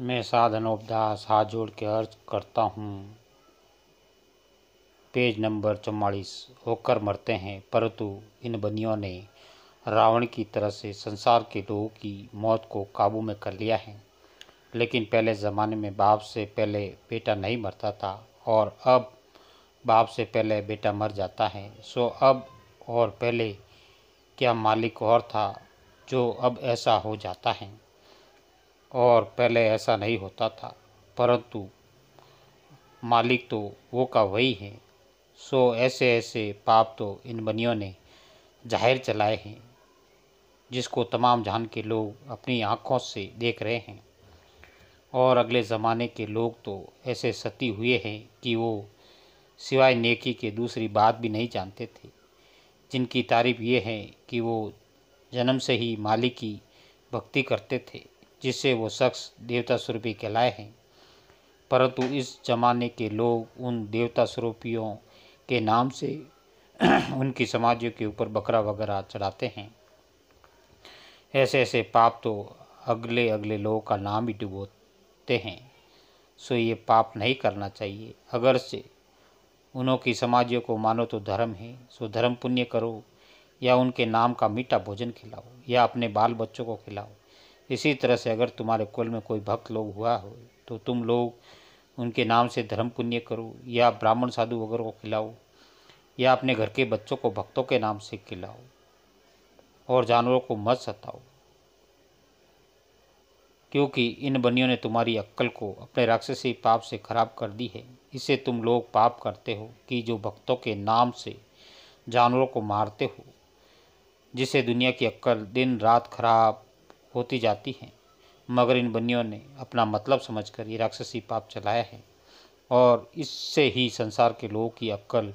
मैं साधनोपदास हाथ जोड़ के अर्ज करता हूँ पेज नंबर चौवालीस होकर मरते हैं परंतु इन बनियों ने रावण की तरह से संसार के लोगों की मौत को काबू में कर लिया है लेकिन पहले ज़माने में बाप से पहले बेटा नहीं मरता था और अब बाप से पहले बेटा मर जाता है सो अब और पहले क्या मालिक और था जो अब ऐसा हो जाता है और पहले ऐसा नहीं होता था परंतु मालिक तो वो का वही है सो ऐसे ऐसे पाप तो इन बनियों ने जाहिर चलाए हैं जिसको तमाम जहान के लोग अपनी आँखों से देख रहे हैं और अगले ज़माने के लोग तो ऐसे सती हुए हैं कि वो सिवाय नेकी के दूसरी बात भी नहीं जानते थे जिनकी तारीफ ये है कि वो जन्म से ही मालिक की भक्ति करते थे जिससे वो शख्स देवता स्वरूपी कहलाए हैं परंतु इस जमाने के लोग उन देवता स्वरूपियों के नाम से उनकी समाजों के ऊपर बकरा वगैरह चढ़ाते हैं ऐसे ऐसे पाप तो अगले अगले लोगों का नाम ही डुबोते हैं सो ये पाप नहीं करना चाहिए अगर से उन्हों की समाजियों को मानो तो धर्म है सो धर्म पुण्य करो या उनके नाम का मीठा भोजन खिलाओ या अपने बाल बच्चों को खिलाओ इसी तरह से अगर तुम्हारे कुल में कोई भक्त लोग हुआ हो तो तुम लोग उनके नाम से धर्म पुण्य करो या ब्राह्मण साधु वगैरह को खिलाओ या अपने घर के बच्चों को भक्तों के नाम से खिलाओ और जानवरों को मत सताओ क्योंकि इन बनियों ने तुम्हारी अक्ल को अपने राक्षसी पाप से खराब कर दी है इसे तुम लोग पाप करते हो कि जो भक्तों के नाम से जानवरों को मारते हो जिसे दुनिया की अक्कल दिन रात खराब होती जाती हैं मगर इन बनियों ने अपना मतलब समझकर ये राक्षसी पाप चलाया है और इससे ही संसार के लोगों की अक्ल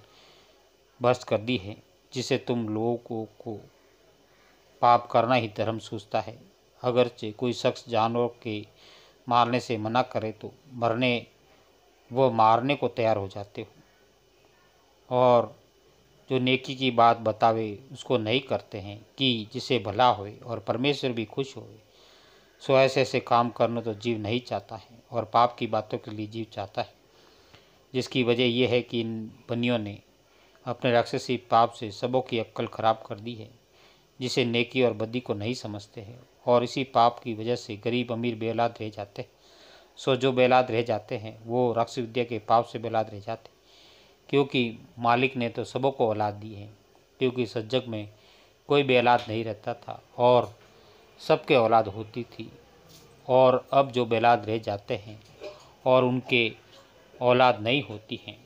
भ्रष्ट कर दी है जिसे तुम लोगों को, को पाप करना ही धर्म सोचता है अगरचे कोई शख्स जानवर के मारने से मना करे तो मरने वो मारने को तैयार हो जाते हो और जो नेकी की बात बतावे उसको नहीं करते हैं कि जिसे भला होए और परमेश्वर भी खुश होए सो ऐसे ऐसे काम करना तो जीव नहीं चाहता है और पाप की बातों के लिए जीव चाहता है जिसकी वजह यह है कि इन बनियों ने अपने राक्षसी पाप से सबों की अक्ल खराब कर दी है जिसे नेकी और बदी को नहीं समझते हैं और इसी पाप की वजह से गरीब अमीर बेलाद रह जाते हैं सो जो बेलाद रह जाते हैं वो राक्षस विद्या के पाप से बेलाद रह जाते हैं क्योंकि मालिक ने तो सबों को औलाद दी है क्योंकि सज्जग में कोई भी औलाद नहीं रहता था और सबके औलाद होती थी और अब जो बेलाद रह जाते हैं और उनके औलाद नहीं होती हैं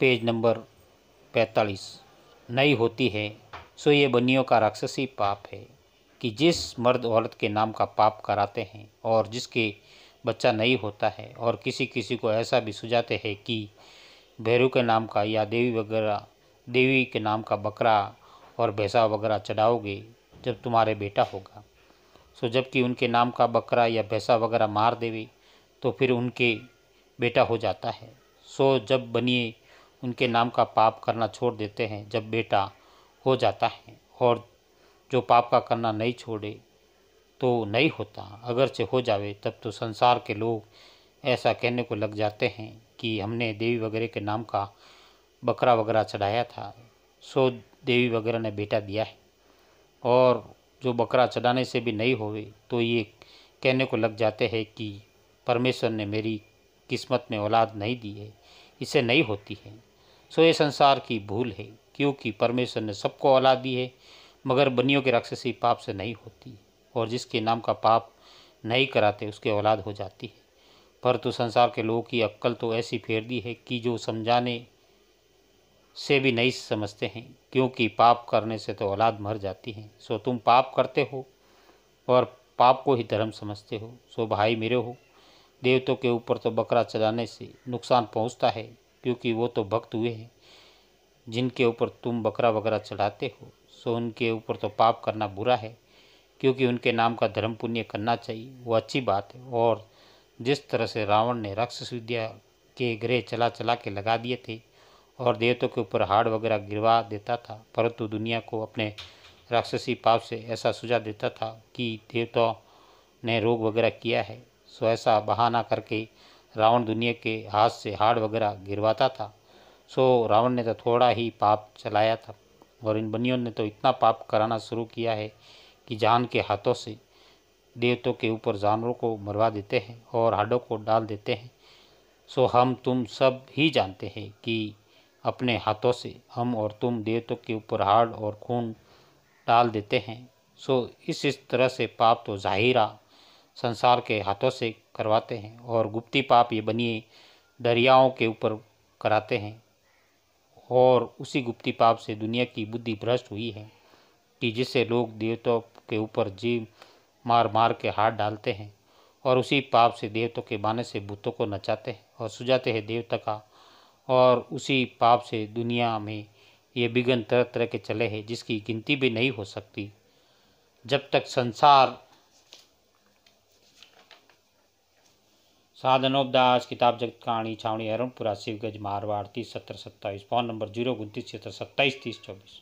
पेज नंबर पैंतालीस नहीं होती है सो ये बनियों का राक्षसी पाप है कि जिस मर्द औरत के नाम का पाप कराते हैं और जिसके बच्चा नहीं होता है और किसी किसी को ऐसा भी सुझाते हैं कि भैरू के नाम का या देवी वगैरह देवी के नाम का बकरा और भैंसा वगैरह चढ़ाओगे जब तुम्हारे बेटा होगा सो जबकि उनके नाम का बकरा या भैंसा वगैरह मार देवे तो फिर उनके बेटा हो जाता है सो जब बनिए उनके नाम का पाप करना छोड़ देते हैं जब बेटा हो जाता है और जो पाप का करना नहीं छोड़े तो नहीं होता अगर से हो जावे तब तो संसार के लोग ऐसा कहने को लग जाते हैं कि हमने देवी वगैरह के नाम का बकरा वगैरह चढ़ाया था सो देवी वगैरह ने बेटा दिया है और जो बकरा चढ़ाने से भी नहीं होवे तो ये कहने को लग जाते हैं कि परमेश्वर ने मेरी किस्मत में औलाद नहीं दी है इसे नहीं होती है सो ये संसार की भूल है क्योंकि परमेश्वर ने सबको औलाद दी है मगर बनियों की राक्षसी पाप से नहीं होती और जिसके नाम का पाप नहीं कराते उसके औलाद हो जाती है परंतु संसार के लोगों की अक्ल तो ऐसी फेर दी है कि जो समझाने से भी नहीं समझते हैं क्योंकि पाप करने से तो औलाद मर जाती है सो तुम पाप करते हो और पाप को ही धर्म समझते हो सो भाई मेरे हो देवतों के ऊपर तो बकरा चलाने से नुकसान पहुंचता है क्योंकि वो तो भक्त हुए हैं जिनके ऊपर तुम बकरा वगैरह चढ़ाते हो सो उनके ऊपर तो पाप करना बुरा है क्योंकि उनके नाम का धर्म पुण्य करना चाहिए वो अच्छी बात है और जिस तरह से रावण ने राक्षस विद्या के ग्रह चला चला के लगा दिए थे और देवतों के ऊपर हाड़ वगैरह गिरवा देता था परंतु दुनिया को अपने राक्षसी पाप से ऐसा सुझा देता था कि देवताओं ने रोग वगैरह किया है सो ऐसा बहाना करके रावण दुनिया के हाथ से हाड़ वगैरह गिरवाता था सो रावण ने तो थोड़ा ही पाप चलाया था और इन बनियों ने तो इतना पाप कराना शुरू किया है कि जान के हाथों से देवतों के ऊपर जानवरों को मरवा देते हैं और हाडों को डाल देते हैं सो हम तुम सब ही जानते हैं कि अपने हाथों से हम और तुम देवतों के ऊपर हाड और खून डाल देते हैं सो इस इस तरह से पाप तो जाहिरा संसार के हाथों से करवाते हैं और गुप्ती पाप ये बनिए दरियाओं के ऊपर कराते हैं और उसी गुप्ती पाप से दुनिया की बुद्धि भ्रष्ट हुई है कि जिससे लोग देवताओं के ऊपर जीव मार मार के हाथ डालते हैं और उसी पाप से देवतों के बाने से भूतों को नचाते हैं और सुझाते हैं देवता का और उसी पाप से दुनिया में ये विघ्न तरह तरह के चले हैं जिसकी गिनती भी नहीं हो सकती जब तक संसार साधनोपदास किताब जगत कहानी छावनी अरुणपुरा शिवगज मारवाड़ तीस सत्तर सत्ताईस फ़ोन नंबर जीरो उनतीस छिहत्तर सत्ताईस तीस चौबीस